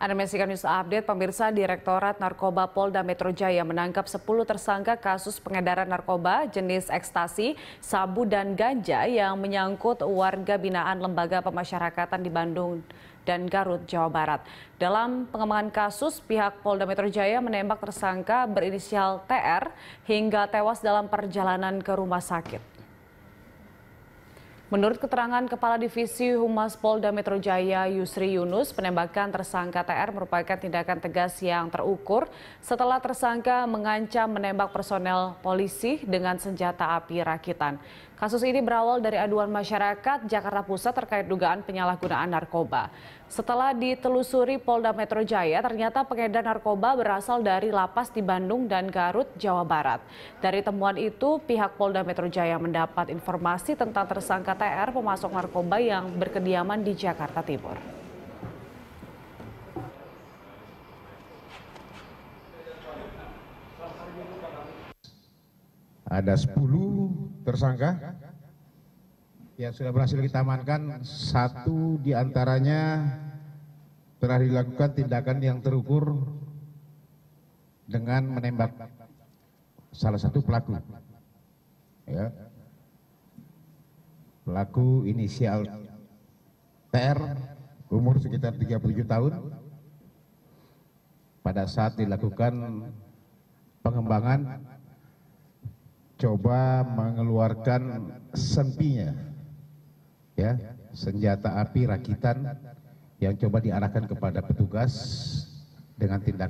Anda menyaksikan news update, pemirsa Direktorat Narkoba Polda Metro Jaya menangkap 10 tersangka kasus pengedaran narkoba jenis ekstasi, sabu dan ganja yang menyangkut warga binaan lembaga pemasyarakatan di Bandung dan Garut, Jawa Barat. Dalam pengembangan kasus, pihak Polda Metro Jaya menembak tersangka berinisial TR hingga tewas dalam perjalanan ke rumah sakit. Menurut keterangan Kepala Divisi Humas Polda Metro Jaya Yusri Yunus, penembakan tersangka TR merupakan tindakan tegas yang terukur setelah tersangka mengancam menembak personel polisi dengan senjata api rakitan. Kasus ini berawal dari aduan masyarakat Jakarta Pusat terkait dugaan penyalahgunaan narkoba. Setelah ditelusuri Polda Metro Jaya, ternyata pengedar narkoba berasal dari lapas di Bandung dan Garut, Jawa Barat. Dari temuan itu, pihak Polda Metro Jaya mendapat informasi tentang tersangka ATR pemasok narkoba yang berkediaman di Jakarta Timur. Ada 10 tersangka yang sudah berhasil kita amankan. Satu diantaranya telah dilakukan tindakan yang terukur dengan menembak salah satu pelaku. Ya. Pelaku inisial TR umur sekitar 37 tahun pada saat dilakukan pengembangan coba mengeluarkan sempinya ya senjata api rakitan yang coba diarahkan kepada petugas dengan tindakan